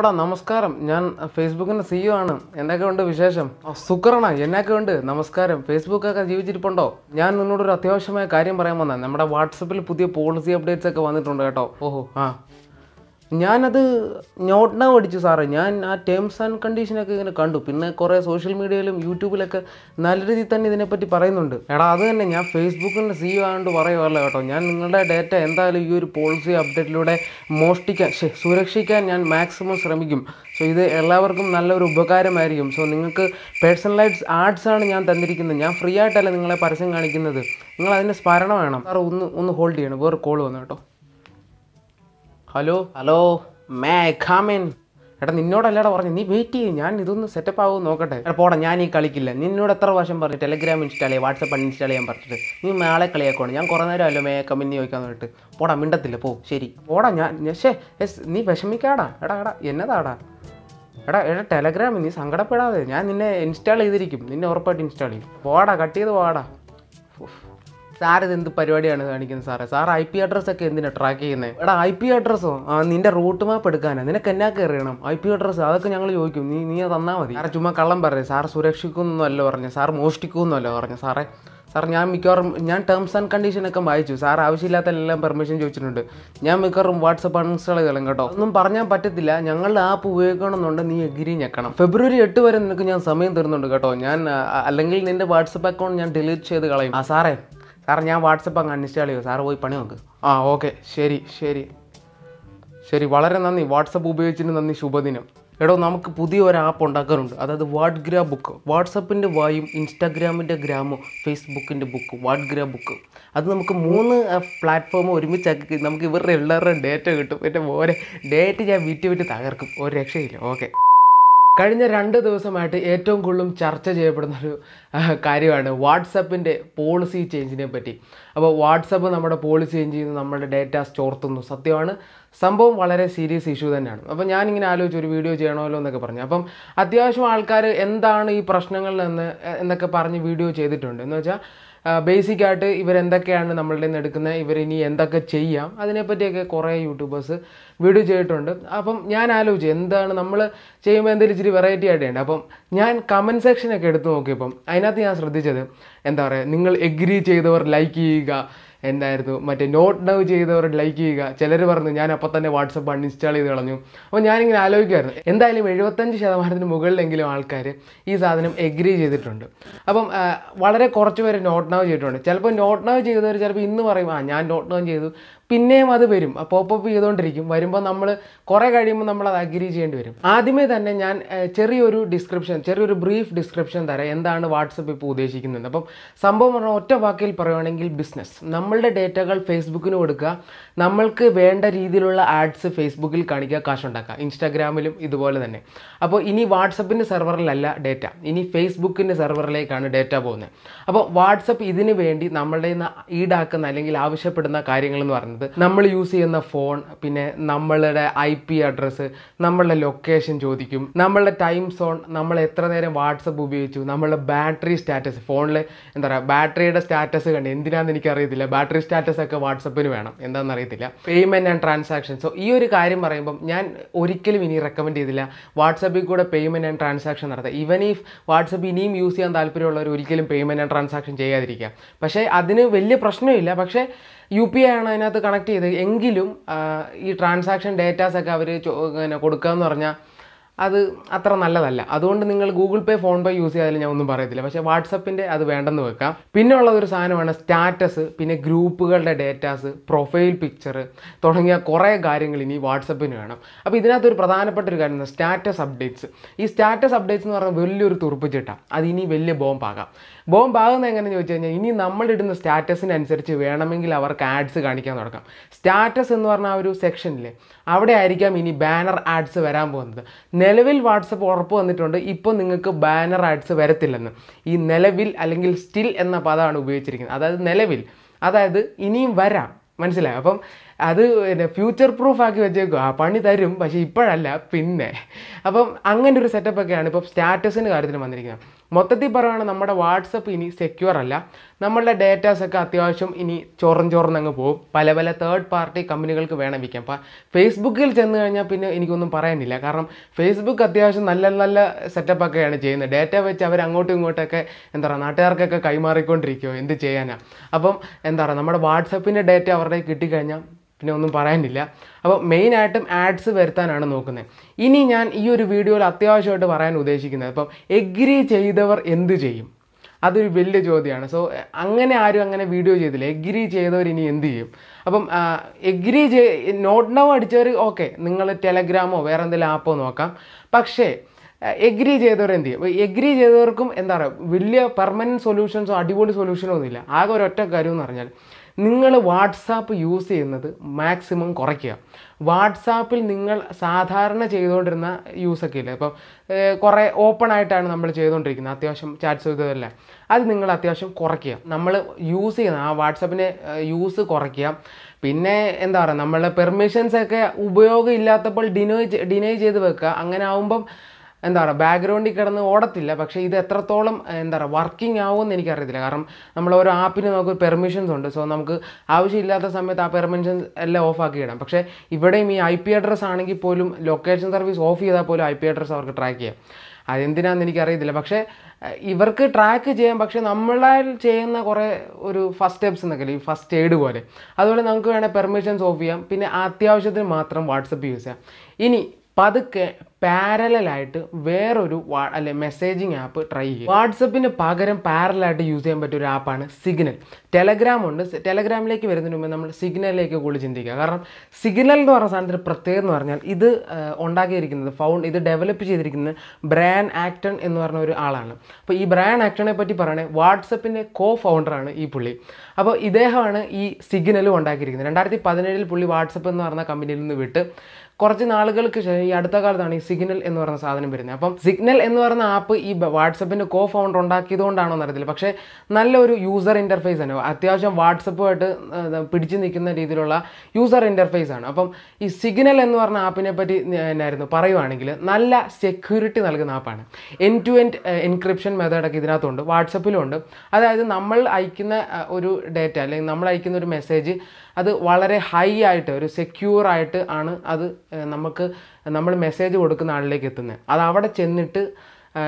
എടാ നമസ്കാരം ഞാൻ ഫേസ്ബുക്കിന്റെ സിഇഒ e ആണ് എന്നൊക്കെ ഉണ്ട് വിശേഷം സുക്കറണ എന്നൊക്കെ ഉണ്ട് നമസ്കാരം ഫേസ്ബുക്കൊക്കെ ജീവിച്ചിരിപ്പുണ്ടോ ഞാൻ നിന്നോട് ഒരു അത്യാവശ്യമായ കാര്യം പറയാൻ വന്നാ നമ്മുടെ വാട്സപ്പിൽ പുതിയ പോളിസി അപ്ഡേറ്റ്സ് ഒക്കെ വന്നിട്ടുണ്ട് കേട്ടോ ഓഹോ ആ ഞാനത് നോട്ട് ഡൗൺ അടിച്ചു സാറേ ഞാൻ ആ ടേംസ് ആൻഡ് കണ്ടീഷനൊക്കെ ഇങ്ങനെ കണ്ടു പിന്നെ കുറേ സോഷ്യൽ മീഡിയയിലും യൂട്യൂബിലൊക്കെ നല്ല രീതിയിൽ തന്നെ ഇതിനെപ്പറ്റി പറയുന്നുണ്ട് എടാ അത് തന്നെ ഞാൻ ഫേസ്ബുക്കിൻ്റെ സി e ആണ്ട് പറയുമല്ല കേട്ടോ ഞാൻ നിങ്ങളുടെ ഡേറ്റ എന്തായാലും ഈ ഒരു പോളിസി അപ്ഡേറ്റിലൂടെ മോഷ്ടിക്കാൻ സുരക്ഷിക്കാൻ ഞാൻ മാക്സിമം ശ്രമിക്കും സോ ഇത് എല്ലാവർക്കും നല്ലൊരു ഉപകാരമായിരിക്കും സോ നിങ്ങൾക്ക് പേഴ്സണലൈസ് ആർട്സ് ആണ് ഞാൻ തന്നിരിക്കുന്നത് ഞാൻ ഫ്രീ ആയിട്ടല്ല നിങ്ങളെ പരസ്യം കാണിക്കുന്നത് നിങ്ങൾ അതിൻ്റെ സ്മരണ വേണം സാർ ഒന്ന് ഒന്ന് ഹോൾഡ് ചെയ്യണം വേറെ കോൾ വന്നു കേട്ടോ ഹലോ ഹലോ മേ ഖാമിൻ എടാ നിന്നോടല്ലടാ പറഞ്ഞു നീ വെയിറ്റ് ചെയ്യും ഞാൻ ഇതൊന്ന് സെറ്റപ്പ് ആവും നോക്കട്ടെ എടാ പോടാ ഞാൻ ഈ കളിക്കില്ല നിന്നോട് എത്ര പ്രാവശ്യം പറഞ്ഞു ടെലഗ്രാം ഇൻസ്റ്റാൾ ചെയ്യാം വാട്സപ്പ് അൺഇൻസ്റ്റാൾ ചെയ്യാൻ പറഞ്ഞിട്ട് നീ നാളെ കളിയാക്കണം ഞാൻ കുറേ നേരം അല്ലോ മേക്കം കമ്മിനി ചോദിക്കാൻ വേണ്ടിട്ട് പോടാ മിണ്ടത്തില്ല പോ ശരി പോടാ ഞാൻ ശേ എസ് നീ വിഷമിക്കാടാ എടാ എടാ എന്നതാടാ എടാ എടാ ടെലഗ്രാം നീ സങ്കടപ്പെടാതെ ഞാൻ നിന്നെ ഇൻസ്റ്റാൾ ചെയ്തിരിക്കും നിന്നെ ഉറപ്പായിട്ട് ഇൻസ്റ്റാൾ ചെയ്യും പോടാ കട്ട് ചെയ്ത് പോടാ സാർ ഇത് എന്ത് പരിപാടിയാണ് കാണിക്കുന്നത് സാറേ സാർ ഐ പി അഡ്രസ് ഒക്കെ എന്തിനാ ട്രാക്ക് ചെയ്യുന്നത് എടാ ഐ പി അഡ്രസ്സോ ആ നിന്റെ റൂട്ട് മാപ്പ് എടുക്കാനാണ് നിനക്ക് എന്നാ കയറിയണം ഐ പി അഡ്രസ് അതൊക്കെ ഞങ്ങൾ ചോദിക്കും നീ നീ തന്നാൽ മതി സാറേ ചുമ്മാ കള്ളം പറയേ സാർ സുരക്ഷിക്കുന്നല്ല പറഞ്ഞു സാർ മോഷ്ടിക്കുമെന്നല്ല പറഞ്ഞു സാറേ സാർ ഞാൻ മിക്കവാറും ഞാൻ ടേംസ് ആൻഡ് കണ്ടീഷൻ ഒക്കെ വായിച്ചു സാർ ആവശ്യമില്ലാത്ത എല്ലാം പെർമിഷൻ ചോദിച്ചിട്ടുണ്ട് ഞാൻ മിക്കവാറും വാട്സപ്പ് അൺസ്റ്റാൾ ചെയ്യണം കേട്ടോ ഒന്നും പറഞ്ഞാൽ പറ്റത്തില്ല ഞങ്ങളുടെ ആപ്പ് ഉപയോഗിക്കണമെന്നുണ്ട് നീ എഗ്രി ഞെക്കണം ഫെബ്രുവരി എട്ട് വരെ നിനക്ക് ഞാൻ സമയം തരുന്നുണ്ട് കേട്ടോ ഞാൻ അല്ലെങ്കിൽ നിന്റെ വാട്സപ്പ് അക്കൗണ്ട് ഞാൻ ഡിലീറ്റ് ചെയ്ത് കളയും ആ സാറേ സാർ ഞാൻ വാട്സപ്പ് അങ്ങ് അൺഇൻസ്റ്റാൾ ചെയ്യുമോ സാർ പോയി പണി നോക്ക് ആ ഓക്കെ ശരി ശരി ശരി വളരെ നന്ദി വാട്സപ്പ് ഉപയോഗിച്ചതിന് നന്ദി ശുഭദിനം എടോ നമുക്ക് പുതിയ ഒരു ആപ്പ് ഉണ്ടാക്കാറുണ്ട് അതായത് വാട്ട് ഗ്രാ ബുക്ക് വാട്സപ്പിൻ്റെ വായും ഇൻസ്റ്റാഗ്രാമിൻ്റെ ഗ്രാമും ഫേസ്ബുക്കിൻ്റെ ബുക്ക് വാട്ട് ഗ്രാ ബുക്ക് അത് നമുക്ക് മൂന്ന് പ്ലാറ്റ്ഫോം ഒരുമിച്ചാക്കി നമുക്ക് ഇവരുടെ എല്ലാവരുടെയും ഡേറ്റ കിട്ടും എൻ്റെ ഓരോ ഡേറ്റ് ഞാൻ വിറ്റ് വിറ്റ് തകർക്കും ഒരു രക്ഷയില്ല ഓക്കെ കഴിഞ്ഞ രണ്ട് ദിവസമായിട്ട് ഏറ്റവും കൂടുതലും ചർച്ച ചെയ്യപ്പെടുന്ന ഒരു കാര്യമാണ് വാട്സപ്പിൻ്റെ പോളിസി ചേഞ്ചിനെ പറ്റി അപ്പോൾ വാട്സപ്പ് നമ്മുടെ പോളിസി ചേഞ്ച് ചെയ്യുന്നു നമ്മുടെ ഡേറ്റാസ് സ്റ്റോർത്തുന്നു സത്യമാണ് സംഭവം വളരെ സീരിയസ് ഇഷ്യൂ തന്നെയാണ് അപ്പോൾ ഞാനിങ്ങനെ ആലോചിച്ച് ഒരു വീഡിയോ ചെയ്യണമല്ലോ എന്നൊക്കെ പറഞ്ഞു അപ്പം അത്യാവശ്യം ആൾക്കാർ എന്താണ് ഈ പ്രശ്നങ്ങളിൽ നിന്ന് എന്നൊക്കെ പറഞ്ഞ് വീഡിയോ ചെയ്തിട്ടുണ്ട് എന്ന് വെച്ചാൽ ബേസിക്കായിട്ട് ഇവരെന്തൊക്കെയാണ് നമ്മളുടെ നിന്ന് എടുക്കുന്നത് ഇവരിനി എന്തൊക്കെ ചെയ്യാം അതിനെപ്പറ്റിയൊക്കെ കുറേ യൂട്യൂബേഴ്സ് വീഡിയോ ചെയ്തിട്ടുണ്ട് അപ്പം ഞാൻ ആലോചിച്ചു എന്താണ് നമ്മൾ ചെയ്യുമ്പോൾ എന്തെങ്കിലും ഇച്ചിരി വെറൈറ്റി ആയിട്ട് ഉണ്ട് അപ്പം ഞാൻ കമൻറ്റ് സെക്ഷനൊക്കെ എടുത്ത് നോക്കിയപ്പം അതിനകത്ത് ഞാൻ ശ്രദ്ധിച്ചത് എന്താ പറയുക നിങ്ങൾ എഗ്രി ചെയ്തവർ ലൈക്ക് ചെയ്യുക എന്തായിരുന്നു മറ്റേ നോട്ട് ഡൗൺ ചെയ്തവർ ലൈക്ക് ചെയ്യുക ചിലർ പറഞ്ഞു ഞാൻ അപ്പം തന്നെ വാട്സപ്പ് അൺഇൻസ്റ്റാൾ ചെയ്ത് കളഞ്ഞു അപ്പോൾ ഞാനിങ്ങനെ ആലോചിക്കുമായിരുന്നു എന്തായാലും എഴുപത്തഞ്ച് ശതമാനത്തിന് മുകളിലെങ്കിലും ആൾക്കാർ ഈ സാധനം എഗ്രി ചെയ്തിട്ടുണ്ട് അപ്പം വളരെ കുറച്ച് പേര് നോട്ട് ഡൗൺ ചെയ്തിട്ടുണ്ട് ചിലപ്പോൾ നോട്ട് ഡൗൺ ചെയ്തവർ ചിലപ്പോൾ ഇന്ന് പറയും ആ ഞാൻ നോട്ട് ഡൗൺ ചെയ്തു പിന്നെയും അത് വരും പോപ്പപ്പ് ചെയ്തുകൊണ്ടിരിക്കും വരുമ്പോൾ നമ്മൾ കുറെ കഴിയുമ്പോൾ നമ്മൾ അത് അഗ്രി ചെയ്യേണ്ടി വരും ആദ്യമേ തന്നെ ഞാൻ ചെറിയൊരു ഡിസ്ക്രിപ്ഷൻ ചെറിയൊരു ബ്രീഫ് ഡിസ്ക്രിപ്ഷൻ തരാം എന്താണ് വാട്സപ്പ് ഇപ്പോൾ ഉദ്ദേശിക്കുന്നത് അപ്പം സംഭവം പറഞ്ഞാൽ ഒറ്റ വാക്കിൽ പറയുകയാണെങ്കിൽ ബിസിനസ് നമ്മളുടെ ഡേറ്റകൾ ഫേസ്ബുക്കിന് കൊടുക്കുക നമ്മൾക്ക് വേണ്ട രീതിയിലുള്ള ആഡ്സ് ഫേസ്ബുക്കിൽ കാണിക്കുക കാശുണ്ടാക്കുക ഇൻസ്റ്റാഗ്രാമിലും ഇതുപോലെ തന്നെ അപ്പോൾ ഇനി വാട്സപ്പിൻ്റെ സെർവറിലല്ല ഡേറ്റ ഇനി ഫേസ്ബുക്കിൻ്റെ സെർവറിലേക്കാണ് ഡേറ്റ പോകുന്നത് അപ്പോൾ വാട്സപ്പ് ഇതിന് വേണ്ടി നമ്മളുടെ ഈടാക്കുന്ന അല്ലെങ്കിൽ ആവശ്യപ്പെടുന്ന കാര്യങ്ങൾ എന്ന് പറയുന്നത് പറയുന്നത് നമ്മൾ യൂസ് ചെയ്യുന്ന ഫോൺ പിന്നെ നമ്മളുടെ ഐ പി അഡ്രസ്സ് നമ്മളുടെ ലൊക്കേഷൻ ചോദിക്കും നമ്മളുടെ ടൈം സോൺ നമ്മൾ എത്ര നേരം വാട്സപ്പ് ഉപയോഗിച്ചു നമ്മളുടെ ബാറ്ററി സ്റ്റാറ്റസ് ഫോണിൽ എന്താ പറയുക ബാറ്ററിയുടെ സ്റ്റാറ്റസ് കണ്ട് എന്തിനാണെന്ന് അറിയത്തില്ല ബാറ്ററി സ്റ്റാറ്റസ് ഒക്കെ വാട്സപ്പിന് വേണം എന്താണെന്ന് അറിയത്തില്ല പേയ്മെൻറ്റ് ആൻഡ് ട്രാൻസാക്ഷൻ സോ ഈ ഒരു കാര്യം പറയുമ്പം ഞാൻ ഒരിക്കലും ഇനി റെക്കമെൻഡ് ചെയ്തില്ല വാട്സപ്പിൽ കൂടെ പേയ്മെൻറ്റ് ആൻഡ് ട്രാൻസാക്ഷൻ നടത്താം ഈവൻ ഈ വാട്സപ്പ് ഇനിയും യൂസ് ചെയ്യാൻ താല്പര്യമുള്ളവർ ഒരിക്കലും പേയ്മെൻറ്റ് ആൻഡ് ട്രാൻസാക്ഷൻ ചെയ്യാതിരിക്കുക പക്ഷേ അതിന് വലിയ പ്രശ്നമില്ല പക്ഷേ യു പി ഐ ആണ് അതിനകത്ത് കണക്ട് ചെയ്തത് എങ്കിലും ഈ ട്രാൻസാക്ഷൻ ഡേറ്റാസൊക്കെ അവർ കൊടുക്കുക എന്ന് പറഞ്ഞാൽ അത് അത്ര നല്ലതല്ല അതുകൊണ്ട് നിങ്ങൾ Google Pay PhonePe use ചെയ്താലും ഞാൻ ഒന്നും പറയത്തില്ല പക്ഷേ വാട്സപ്പിൻ്റെ അത് വേണ്ടെന്ന് വെക്കാം പിന്നെ ഉള്ളതൊരു സാധനമാണ് സ്റ്റാറ്റസ് പിന്നെ ഗ്രൂപ്പുകളുടെ ഡേറ്റാസ് പ്രൊഫൈൽ പിക്ചർ തുടങ്ങിയ കുറേ കാര്യങ്ങൾ ഇനി വാട്സപ്പിന് വേണം അപ്പോൾ ഇതിനകത്തൊരു പ്രധാനപ്പെട്ട ഒരു കാര്യം സ്റ്റാറ്റസ് അപ്ഡേറ്റ്സ് ഈ സ്റ്റാറ്റസ് അപ്ഡേറ്റ്സ് എന്ന് പറഞ്ഞാൽ വലിയൊരു തുറപ്പിച്ചിട്ടാണ് അത് ഇനി വലിയ ബോംബാകാം ബോംബാകുന്ന എങ്ങനെയെന്ന് ചോദിച്ചു കഴിഞ്ഞാൽ ഇനി നമ്മളിടുന്ന സ്റ്റാറ്റസിനനുസരിച്ച് വേണമെങ്കിൽ അവർക്ക് ആഡ്സ് കാണിക്കാൻ തുടങ്ങാം സ്റ്റാറ്റസ് എന്ന് പറഞ്ഞാൽ ആ ഒരു സെക്ഷനിലെ അവിടെ ആയിരിക്കാം ഇനി ബാനർ ആഡ്സ് വരാൻ പോകുന്നത് നിലവിൽ വാട്സപ്പ് ഉറപ്പ് വന്നിട്ടുണ്ട് ഇപ്പോൾ നിങ്ങൾക്ക് ബാനർ ആഡ്സ് വരത്തില്ലെന്ന് ഈ നിലവിൽ അല്ലെങ്കിൽ സ്റ്റിൽ എന്ന പദമാണ് ഉപയോഗിച്ചിരിക്കുന്നത് അതായത് നിലവിൽ അതായത് ഇനിയും വരാം മനസ്സിലായി അപ്പം അത് പിന്നെ ഫ്യൂച്ചർ പ്രൂഫ് ആക്കി വെച്ചേക്കും ആ പണി തരും പക്ഷേ ഇപ്പോഴല്ല പിന്നെ അപ്പം അങ്ങനെ ഒരു സെറ്റപ്പ് ഒക്കെയാണ് ഇപ്പം സ്റ്റാറ്റസിൻ്റെ കാര്യത്തിൽ വന്നിരിക്കുന്നത് മൊത്തത്തിൽ പറയുകയാണ് നമ്മുടെ വാട്സപ്പ് ഇനി സെക്യൂർ അല്ല നമ്മളുടെ ഡേറ്റാസൊക്കെ അത്യാവശ്യം ഇനി ചോറും ചോറും അങ്ങ് പോകും പല പല തേർഡ് പാർട്ടി കമ്പനികൾക്ക് വേണം വിൽക്കാം അപ്പം ഫേസ്ബുക്കിൽ ചെന്ന് കഴിഞ്ഞാൽ പിന്നെ എനിക്കൊന്നും പറയാനില്ല കാരണം ഫേസ്ബുക്ക് അത്യാവശ്യം നല്ല നല്ല സെറ്റപ്പൊക്കെയാണ് ചെയ്യുന്നത് ഡേറ്റ വെച്ച് അവർ അങ്ങോട്ടും ഇങ്ങോട്ടൊക്കെ എന്താ പറയുക നാട്ടുകാർക്കൊക്കെ കൈമാറിക്കൊണ്ടിരിക്കുമോ എന്ത് ചെയ്യാനാണ് അപ്പം എന്താ പറയുക നമ്മുടെ വാട്സപ്പിൻ്റെ ഡേറ്റ അവരുടെ കിട്ടിക്കഴിഞ്ഞാൽ പിന്നെ ഒന്നും പറയാനില്ല അപ്പോൾ മെയിനായിട്ടും ആഡ്സ് വരുത്താനാണ് നോക്കുന്നത് ഇനി ഞാൻ ഈ ഒരു വീഡിയോയിൽ അത്യാവശ്യമായിട്ട് പറയാൻ ഉദ്ദേശിക്കുന്നത് അപ്പം എഗ്രി ചെയ്തവർ എന്ത് ചെയ്യും അതൊരു വലിയ ചോദ്യമാണ് സോ അങ്ങനെ ആരും അങ്ങനെ വീഡിയോ ചെയ്തില്ല എഗ്രി ചെയ്തവർ ഇനി എന്ത് ചെയ്യും അപ്പം എഗ്രി ചെയ് നോട്ട് നവ് അടിച്ചവർ ഓക്കെ നിങ്ങൾ ടെലഗ്രാമോ വേറെ എന്തെങ്കിലും ആപ്പോ നോക്കാം പക്ഷേ എഗ്രി ചെയ്തവർ എന്ത് ചെയ്യും എഗ്രി ചെയ്തവർക്കും എന്താ പറയുക വലിയ പെർമനൻറ്റ് സൊല്യൂഷൻസോ അടിപൊളി സൊല്യൂഷനോ ഒന്നുമില്ല ആകെ ഒരൊറ്റ കാര്യം എന്ന് പറഞ്ഞാൽ നിങ്ങൾ വാട്സാപ്പ് യൂസ് ചെയ്യുന്നത് മാക്സിമം കുറയ്ക്കുക വാട്സാപ്പിൽ നിങ്ങൾ സാധാരണ ചെയ്തുകൊണ്ടിരുന്ന യൂസൊക്കെ ഇല്ല ഇപ്പം കുറേ ഓപ്പൺ ആയിട്ടാണ് നമ്മൾ ചെയ്തുകൊണ്ടിരിക്കുന്നത് അത്യാവശ്യം ചാറ്റ്സ് ചെയ്തതല്ല അത് നിങ്ങൾ അത്യാവശ്യം കുറയ്ക്കുക നമ്മൾ യൂസ് ചെയ്യുന്ന ആ വാട്സാപ്പിൻ്റെ യൂസ് കുറയ്ക്കുക പിന്നെ എന്താ പറയുക നമ്മളെ പെർമിഷൻസൊക്കെ ഉപയോഗം ഇല്ലാത്തപ്പോൾ ഡിനോയ് ഡിനൈ ചെയ്ത് വെക്കുക അങ്ങനെ ആവുമ്പം എന്താ പറയുക ബാക്ക്ഗ്രൗണ്ടിൽ കിടന്ന് ഓടത്തില്ല പക്ഷേ ഇത് എത്രത്തോളം എന്താ പറയുക വർക്കിംഗ് ആവുമെന്ന് എനിക്കറിയത്തില്ല കാരണം നമ്മൾ ഓരോ ആപ്പിന് നമുക്ക് പെർമിഷൻസ് ഉണ്ട് സോ നമുക്ക് ആവശ്യമില്ലാത്ത സമയത്ത് ആ പെർമിഷൻസ് എല്ലാം ഓഫ് ആക്കി ഇടാം പക്ഷേ ഇവിടെയും ഈ ഐ പി അഡ്രസ്സ് ആണെങ്കിൽ പോലും ലൊക്കേഷൻ സർവീസ് ഓഫ് ചെയ്താൽ പോലും ഐ പി അഡ്രസ്സ് അവർക്ക് ട്രാക്ക് ചെയ്യാം അതെന്തിനാണെന്ന് എനിക്കറിയത്തില്ല പക്ഷേ ഇവർക്ക് ട്രാക്ക് ചെയ്യാം പക്ഷേ നമ്മളാൽ ചെയ്യുന്ന കുറേ ഒരു ഫസ്റ്റ് സ്റ്റെപ്സ് എന്നൊക്കെ ഈ ഫസ്റ്റ് എയ്ഡ് പോലെ അതുപോലെ നമുക്ക് വേണേൽ പെർമിഷൻസ് ഓഫ് ചെയ്യാം പിന്നെ അത്യാവശ്യത്തിന് മാത്രം വാട്സപ്പ് യൂസ് ചെയ്യാം ഇനി പതുക്കെ പാരലായിട്ട് വേറൊരു വാ അല്ലെ മെസ്സേജിങ് ആപ്പ് ട്രൈ ചെയ്യുക വാട്സപ്പിന് പകരം പാരലായിട്ട് യൂസ് ചെയ്യാൻ പറ്റിയ ഒരു ആപ്പാണ് സിഗ്നൽ ടെലഗ്രാം ഉണ്ട് ടെലഗ്രാമിലേക്ക് വരുന്നതിന് മുമ്പ് നമ്മൾ സിഗ്നലിലേക്ക് കൂടി ചിന്തിക്കുക കാരണം സിഗ്നൽ എന്ന് പറഞ്ഞ സാധനത്തിന് പ്രത്യേകം എന്ന് പറഞ്ഞാൽ ഇത് ഉണ്ടാക്കിയിരിക്കുന്നത് ഫൗണ്ട് ഇത് ഡെവലപ്പ് ചെയ്തിരിക്കുന്നത് ബ്രാൻ ആക്ടൺ എന്ന് പറഞ്ഞ ഒരു ആളാണ് അപ്പോൾ ഈ ബ്രാൻ ആക്ടണെ പറ്റി പറയുകയാണെങ്കിൽ വാട്സപ്പിൻ്റെ കോ ഫൗണ്ടറാണ് ഈ പുള്ളി അപ്പോൾ ഇദ്ദേഹമാണ് ഈ സിഗ്നലും ഉണ്ടാക്കിയിരിക്കുന്നത് രണ്ടായിരത്തി പതിനേഴിൽ പുള്ളി വാട്സപ്പ് എന്ന് പറഞ്ഞ കമ്പനിയിൽ നിന്ന് വിട്ട് കുറച്ച് നാളുകൾക്ക് ശേഷം ഈ അടുത്ത കാലത്താണ് ഈ സിഗ്നൽ എന്ന് പറയുന്ന സാധനം വരുന്നത് അപ്പം സിഗ്നൽ എന്ന് പറയുന്ന ആപ്പ് ഈ വാട്സപ്പിൻ്റെ കോ ഫൗണ്ടർ ഉണ്ടാക്കിയതുകൊണ്ടാണോ എന്നറിയത്തില്ല പക്ഷേ നല്ലൊരു യൂസർ ഇൻ്റർഫേസ് ആണ് അത്യാവശ്യം വാട്സപ്പുമായിട്ട് പിടിച്ചു നിൽക്കുന്ന രീതിയിലുള്ള യൂസർ ഇൻ്റർഫേസ് ആണ് അപ്പം ഈ സിഗ്നൽ എന്ന് പറഞ്ഞ ആപ്പിനെ പറ്റി എന്നായിരുന്നു പറയുവാണെങ്കിൽ നല്ല സെക്യൂരിറ്റി നൽകുന്ന ആപ്പാണ് എൻ ടു എൻ എൻക്രിപ്ഷൻ മെത്തേഡൊക്കെ ഇതിനകത്തുണ്ട് വാട്സപ്പിലുണ്ട് അതായത് നമ്മൾ അയക്കുന്ന ഒരു ഡേറ്റ അല്ലെങ്കിൽ നമ്മൾ അയക്കുന്ന ഒരു മെസ്സേജ് അത് വളരെ ഹൈ ആയിട്ട് ഒരു സെക്യൂർ ആയിട്ട് ആണ് അത് നമുക്ക് നമ്മൾ മെസ്സേജ് കൊടുക്കുന്ന ആളിലേക്ക് എത്തുന്നത് അത് അവിടെ ചെന്നിട്ട്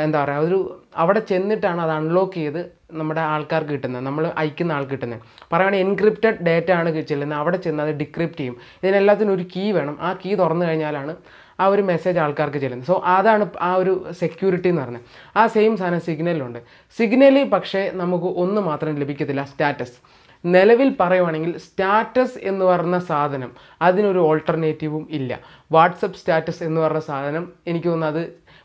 എന്താ പറയുക ഒരു അവിടെ ചെന്നിട്ടാണ് അത് അൺലോക്ക് ചെയ്ത് നമ്മുടെ ആൾക്കാർക്ക് കിട്ടുന്നത് നമ്മൾ അയക്കുന്ന ആൾക്ക് കിട്ടുന്നത് പറയുകയാണെങ്കിൽ എൻക്രിപ്റ്റഡ് ഡേറ്റ ആണ് ചെല്ലുന്നത് അവിടെ ചെന്ന് അത് ഡിക്രിപ്റ്റ് ചെയ്യും ഇതിനെല്ലാത്തിനും ഒരു കീ വേണം ആ കീ തുറന്നു കഴിഞ്ഞാലാണ് ആ ഒരു മെസ്സേജ് ആൾക്കാർക്ക് ചെല്ലുന്നത് സോ അതാണ് ആ ഒരു സെക്യൂരിറ്റി എന്ന് പറഞ്ഞത് ആ സെയിം സാധനം സിഗ്നലുണ്ട് സിഗ്നലിൽ പക്ഷേ നമുക്ക് ഒന്ന് മാത്രം ലഭിക്കത്തില്ല സ്റ്റാറ്റസ് നിലവിൽ പറയുവാണെങ്കിൽ സ്റ്റാറ്റസ് എന്ന് പറഞ്ഞ സാധനം അതിനൊരു ഓൾട്ടർനേറ്റീവും ഇല്ല വാട്സപ്പ് സ്റ്റാറ്റസ് എന്ന് പറഞ്ഞ സാധനം എനിക്ക് തോന്നുന്നത്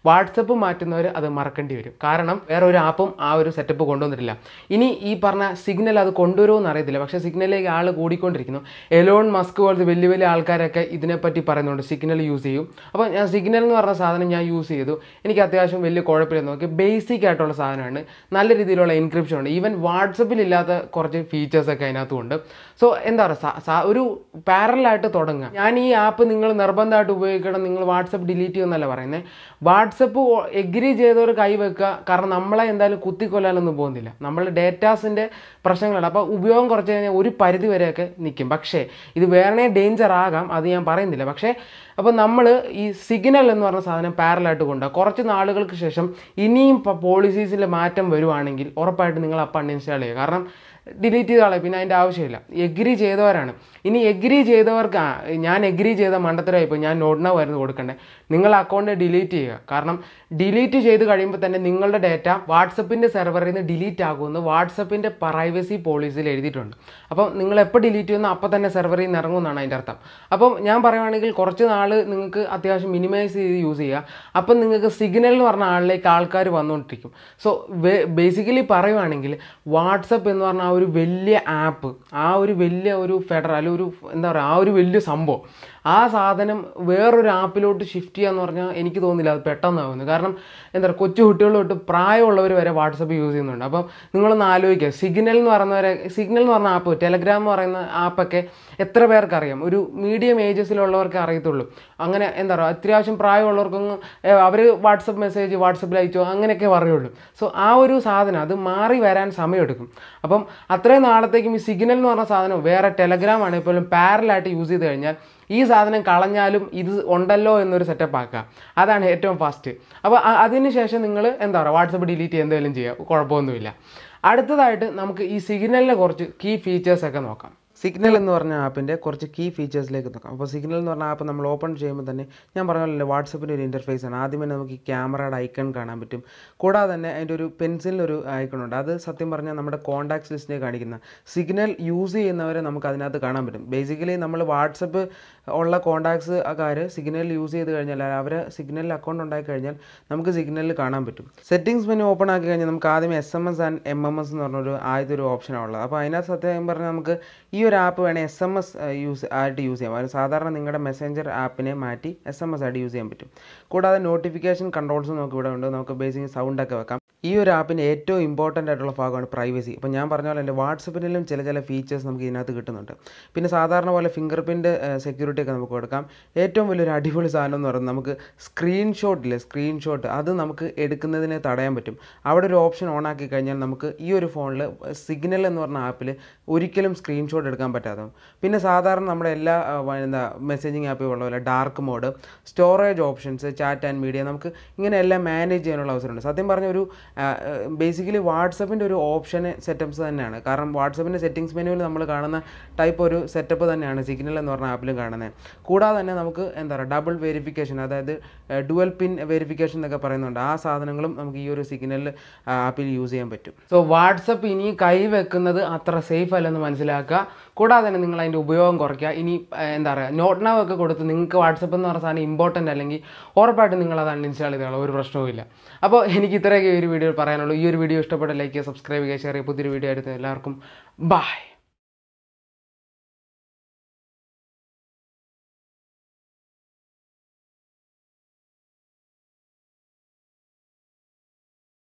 വാട്സപ്പ് മാറ്റുന്നവർ അത് മറക്കേണ്ടി വരും കാരണം വേറെ ഒരു ആപ്പും ആ ഒരു സെറ്റപ്പ് കൊണ്ടുവന്നിട്ടില്ല ഇനി ഈ പറഞ്ഞ സിഗ്നൽ അത് കൊണ്ടുവരുമെന്ന് അറിയത്തില്ല പക്ഷേ സിഗ്നലിലേക്ക് ആൾ കൂടിക്കൊണ്ടിരിക്കുന്നു എലോൺ മസ്ക് പോലത്തെ വലിയ വലിയ ആൾക്കാരൊക്കെ ഇതിനെപ്പറ്റി പറയുന്നുണ്ട് സിഗ്നൽ യൂസ് ചെയ്യും അപ്പോൾ ഞാൻ സിഗ്നൽ എന്ന് പറഞ്ഞ സാധനം ഞാൻ യൂസ് ചെയ്തു എനിക്ക് അത്യാവശ്യം വലിയ കുഴപ്പമില്ല നോക്കി ബേസിക് ആയിട്ടുള്ള സാധനമാണ് നല്ല രീതിയിലുള്ള എൻക്രിപ്ഷൻ ഉണ്ട് ഈവൻ വാട്സപ്പിലില്ലാത്ത കുറച്ച് ഫീച്ചേഴ്സൊക്കെ അതിനകത്തുമുണ്ട് സോ എന്താ പറയുക ഒരു പാരലായിട്ട് തുടങ്ങുക ഞാൻ ഈ ആപ്പ് നിങ്ങൾ നിർബന്ധമായിട്ട് ഉപയോഗിക്കണം നിങ്ങൾ വാട്സപ്പ് ഡിലീറ്റ് ചെയ്യുമെന്നല്ല പറയുന്നത് വാട്സപ്പ് എഗ്രി ചെയ്തവർ കൈവെക്കുക കാരണം നമ്മളെ എന്തായാലും കുത്തിക്കൊല്ലാനൊന്നും പോകുന്നില്ല നമ്മൾ ഡേറ്റാസിൻ്റെ പ്രശ്നങ്ങളാണ് അപ്പോൾ ഉപയോഗം കുറച്ച് കഴിഞ്ഞാൽ ഒരു പരിധി വരെയൊക്കെ നിൽക്കും പക്ഷേ ഇത് വേറെ ഡേഞ്ചർ ആകാം അത് ഞാൻ പറയുന്നില്ല പക്ഷേ അപ്പോൾ നമ്മൾ ഈ സിഗ്നൽ എന്ന് പറഞ്ഞ സാധനം പാരലായിട്ട് കൊണ്ടുപോകുക കുറച്ച് നാളുകൾക്ക് ശേഷം ഇനിയും പോളിസീസിൽ മാറ്റം വരുവാണെങ്കിൽ ഉറപ്പായിട്ട് നിങ്ങൾ അപ്പം അൺഇൻസ്റ്റാൾ ചെയ്യുക കാരണം ഡിലീറ്റ് ചെയ്ത ആളെ പിന്നെ അതിൻ്റെ ആവശ്യമില്ല എഗ്രി ചെയ്തവരാണ് ഇനി എഗ്രി ചെയ്തവർക്ക് ഞാൻ എഗ്രി ചെയ്ത മണ്ടത്തരായിപ്പോൾ ഞാൻ നോട്ട് നൗ കൊടുക്കണ്ടേ നിങ്ങൾ അക്കൗണ്ട് ഡിലീറ്റ് ചെയ്യുക കാരണം ഡിലീറ്റ് ചെയ്ത് കഴിയുമ്പോൾ തന്നെ നിങ്ങളുടെ ഡേറ്റ വാട്സപ്പിൻ്റെ സെർവറിൽ നിന്ന് ഡിലീറ്റ് ആകുമെന്ന് വാട്സപ്പിൻ്റെ പ്രൈവസി പോളിസിയിൽ എഴുതിയിട്ടുണ്ട് അപ്പം നിങ്ങൾ എപ്പോൾ ഡിലീറ്റ് ചെയ്യുന്നോ അപ്പോൾ തന്നെ സെർവറിൽ നിന്ന് ഇറങ്ങുമെന്നാണ് അതിൻ്റെ അർത്ഥം അപ്പം ഞാൻ പറയുകയാണെങ്കിൽ കുറച്ച് നാൾ നിങ്ങൾക്ക് അത്യാവശ്യം മിനിമൈസ് ചെയ്ത് യൂസ് ചെയ്യുക അപ്പം നിങ്ങൾക്ക് സിഗ്നൽ എന്ന് പറഞ്ഞ ആളിലേക്ക് ആൾക്കാർ വന്നുകൊണ്ടിരിക്കും സോ ബേസിക്കലി പറയുവാണെങ്കിൽ വാട്സപ്പ് എന്ന് പറഞ്ഞ ആ ഒരു വലിയ ആപ്പ് ആ ഒരു വലിയ ഒരു ഫെഡറൽ ഒരു എന്താ പറയുക ആ ഒരു വലിയ സംഭവം ആ സാധനം വേറൊരു ആപ്പിലോട്ട് ഷിഫ്റ്റ് ചെയ്യാന്ന് പറഞ്ഞാൽ എനിക്ക് തോന്നുന്നില്ല അത് പെട്ടെന്നാകുന്നു കാരണം എന്താ പറയുക കൊച്ചു കുട്ടികൾ തൊട്ട് പ്രായമുള്ളവർ വരെ വാട്സപ്പ് യൂസ് ചെയ്യുന്നുണ്ട് അപ്പം നിങ്ങളൊന്ന് ആലോചിക്കുക സിഗ്നൽ എന്ന് പറഞ്ഞവരെ സിഗ്നൽ എന്ന് പറഞ്ഞ ആപ്പ് ടെലഗ്രാം എന്ന് പറയുന്ന ആപ്പൊക്കെ എത്ര അറിയാം ഒരു മീഡിയം ഏജസിലുള്ളവർക്ക് അറിയത്തുള്ളൂ അങ്ങനെ എന്താ പറയുക അത്യാവശ്യം പ്രായമുള്ളവർക്കൊന്നും അവർ വാട്സപ്പ് മെസ്സേജ് വാട്സപ്പിൽ അയച്ചോ അങ്ങനെയൊക്കെ പറയുള്ളൂ സോ ആ ഒരു സാധനം അത് മാറി വരാൻ സമയമെടുക്കും അപ്പം അത്രയും നാളത്തേക്കും ഈ സിഗ്നൽ എന്ന് പറഞ്ഞ സാധനം വേറെ ടെലഗ്രാം ആണെങ്കിൽ പോലും പാരലായിട്ട് യൂസ് ചെയ്ത് കഴിഞ്ഞാൽ ഈ സാധനം കളഞ്ഞാലും ഇത് ഉണ്ടല്ലോ എന്നൊരു സെറ്റപ്പ് ആക്കുക അതാണ് ഏറ്റവും ഫാസ്റ്റ് അപ്പോൾ അതിനുശേഷം നിങ്ങൾ എന്താ പറയുക വാട്സപ്പ് ഡിലീറ്റ് ചെയ്യുക എന്തെങ്കിലും ചെയ്യുക കുഴപ്പമൊന്നുമില്ല അടുത്തതായിട്ട് നമുക്ക് ഈ സിഗ്നലിനെ കുറച്ച് കീ ഫീച്ചേഴ്സൊക്കെ നോക്കാം സിഗ്നൽ എന്ന് പറഞ്ഞ ആപ്പിൻ്റെ കുറച്ച് കീ ഫീച്ചേഴ്സിലേക്ക് നോക്കാം അപ്പോൾ സിഗ്നൽ എന്ന് പറഞ്ഞ ആപ്പ് നമ്മൾ ഓപ്പൺ ചെയ്യുമ്പോൾ തന്നെ ഞാൻ പറഞ്ഞല്ലോ വാട്സപ്പിൻ്റെ ഒരു ഇൻ്റർഫേസ് ആണ് ആദ്യമേ നമുക്ക് ഈ ക്യാമറയുടെ ഐക്കൺ കാണാൻ പറ്റും കൂടാതെ തന്നെ അതിൻ്റെ ഒരു പെൻസിലിനൊരു ഐക്കൺ ഉണ്ട് അത് സത്യം പറഞ്ഞാൽ നമ്മുടെ കോൺടാക്ട്സ് ലിസ്റ്റിനെ കാണിക്കുന്ന സിഗ്നൽ യൂസ് ചെയ്യുന്നവരെ നമുക്ക് അതിനകത്ത് കാണാൻ പറ്റും ബേസിക്കലി നമ്മൾ വാട്സപ്പ് ഉള്ള കോൺടാക്ട്സ് കാർ സിഗ്നൽ യൂസ് ചെയ്ത് കഴിഞ്ഞാൽ അവരെ സിഗ്നലിൽ അക്കൗണ്ട് ഉണ്ടാക്കി കഴിഞ്ഞാൽ നമുക്ക് സിഗ്നലിൽ കാണാൻ പറ്റും സെറ്റിംഗ്സ് മെനു ഓപ്പൺ ആക്കി കഴിഞ്ഞാൽ നമുക്ക് ആദ്യം S M S and M M S എന്ന് പറഞ്ഞൊരു ആദ്യത്തെ ഒരു ഓപ്ഷനാണ് ഉള്ളത് അപ്പോൾ അതിനകത്ത് സത്യം പറഞ്ഞാൽ നമുക്ക് ഈ ഒരു ആപ്പ് വേണേൽ എസ് എം എസ് യൂസ് ആയിട്ട് യൂസ് ചെയ്യാം അതായത് സാധാരണ നിങ്ങളുടെ മെസ്സഞ്ചർ ആപ്പിനെ മാറ്റി എസ് എം എസ് ആയിട്ട് യൂസ് ചെയ്യാൻ പറ്റും കൂടാതെ നോട്ടിഫിക്കേഷൻ കൺട്രോൾസും നമുക്ക് ഇവിടെ ഉണ്ട് നമുക്ക് ബേസിക് സൗണ്ടൊക്കെ വെക്കാം ഈ ഒരു ആപ്പിൻ്റെ ഏറ്റവും ഇമ്പോർട്ടൻ്റ് ആയിട്ടുള്ള ഭാഗമാണ് പ്രൈവസി അപ്പോൾ ഞാൻ പറഞ്ഞ പോലെ എൻ്റെ വാട്സപ്പിനെല്ലാം ചില ചില ഫീച്ചേഴ്സ് നമുക്ക് ഇതിനകത്ത് കിട്ടുന്നുണ്ട് പിന്നെ സാധാരണ പോലെ ഫിംഗർ പ്രിൻ്റ് സെക്യൂരിറ്റി ഒക്കെ നമുക്ക് കൊടുക്കാം ഏറ്റവും വലിയൊരു അടിപൊളി സാധനം എന്ന് പറയുന്നത് നമുക്ക് സ്ക്രീൻഷോട്ടില്ലേ സ്ക്രീൻഷോട്ട് അത് നമുക്ക് എടുക്കുന്നതിനെ തടയാൻ പറ്റും അവിടെ ഒരു ഓപ്ഷൻ ഓൺ ആക്കി കഴിഞ്ഞാൽ നമുക്ക് ഈ ഒരു ഫോണിൽ സിഗ്നൽ എന്ന് പറഞ്ഞ ആപ്പിൽ ഒരിക്കലും സ്ക്രീൻഷോട്ട് എടുക്കാൻ പറ്റാതെ പിന്നെ സാധാരണ നമ്മുടെ എല്ലാ എന്താ മെസ്സേജിങ് ആപ്പിൽ ഉള്ള പോലെ dark mode storage options chat and media നമുക്ക് ഇങ്ങനെ എല്ലാം മാനേജ് ചെയ്യാനുള്ള അവസരമുണ്ട് സത്യം പറഞ്ഞ ഒരു ബേസിക്കലി വാട്സപ്പിൻ്റെ ഒരു ഓപ്ഷൻ സെറ്റപ്പ്സ് തന്നെയാണ് കാരണം വാട്സപ്പിൻ്റെ സെറ്റിംഗ്സ് മെനുവിൽ നമ്മൾ കാണുന്ന ടൈപ്പ് ഒരു സെറ്റപ്പ് തന്നെയാണ് സിഗ്നൽ എന്ന് പറഞ്ഞ ആപ്പിലും കാണുന്നത് കൂടാതെ തന്നെ നമുക്ക് എന്താ പറയുക ഡബിൾ വെരിഫിക്കേഷൻ അതായത് ഡുവൽ പിൻ വെരിഫിക്കേഷൻ എന്നൊക്കെ പറയുന്നുണ്ട് ആ സാധനങ്ങളും നമുക്ക് ഈ ഒരു സിഗ്നൽ ആപ്പിൽ യൂസ് ചെയ്യാൻ പറ്റും സോ വാട്സപ്പ് ഇനി കൈവെക്കുന്നത് അത്ര സേഫ് അല്ലെന്ന് മനസ്സിലാക്കുക കൂടാതെ തന്നെ നിങ്ങൾ അതിൻ്റെ ഉപയോഗം കുറയ്ക്കുക ഇനി എന്താ പറയുക നോട്ട് നാവ് ഒക്കെ കൊടുത്ത് നിങ്ങൾക്ക് വാട്സപ്പ് എന്ന് പറഞ്ഞ സാധനം ഇമ്പോർട്ടൻ്റ് അല്ലെങ്കിൽ ഉറപ്പായിട്ടും നിങ്ങൾ അത് അൺഇൻസ്റ്റാൾ ചെയ്തോളാം ഒരു പ്രശ്നവുമില്ല അപ്പോൾ എനിക്ക് ഇത്രയൊക്കെ ഒരു വീഡിയോ പറയാനുള്ളൂ ഈ ഒരു വീഡിയോ ഇഷ്ടപ്പെട്ട ലൈക്ക് ചെയ്യുക സബ്സ്ക്രൈബ് ചെയ്യുക ഷെയർ ചെയ്യുക പുതിയൊരു വീഡിയോ ആയിരുന്നു എല്ലാവർക്കും ബായ്